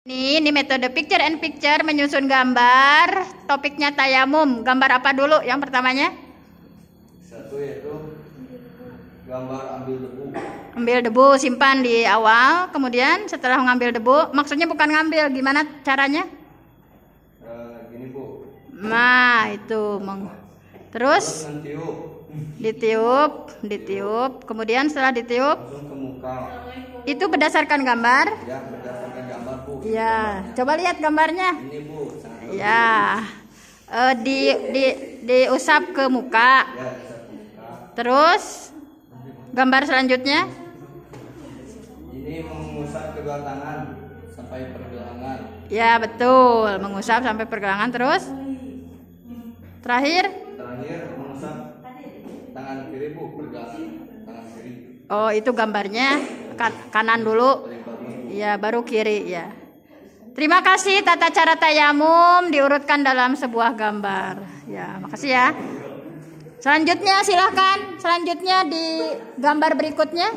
Ini ini metode picture and picture menyusun gambar. Topiknya tayamum. Gambar apa dulu yang pertamanya? Satu yaitu gambar ambil debu. Ambil debu, simpan di awal. Kemudian setelah mengambil debu, maksudnya bukan ngambil. Gimana caranya? Uh, gini, Bu. Nah, itu meng Terus, Terus ditiup. ditiup, ditiup. Kemudian setelah ditiup, Itu berdasarkan gambar? Ya, Ya, coba lihat gambarnya. Ini Bu. Ya. Uh, di di ya, diusap ke muka. Terus gambar selanjutnya? Ini mengusap kedua tangan sampai pergelangan. Ya, betul. Mengusap sampai pergelangan terus? Terakhir? Terakhir mengusap tangan kiri Bu, pergelangan tangan kiri. Oh, itu gambarnya kanan dulu. Iya, baru kiri ya. Terima kasih tata cara tayamum diurutkan dalam sebuah gambar. Ya, makasih ya. Selanjutnya silahkan, selanjutnya di gambar berikutnya.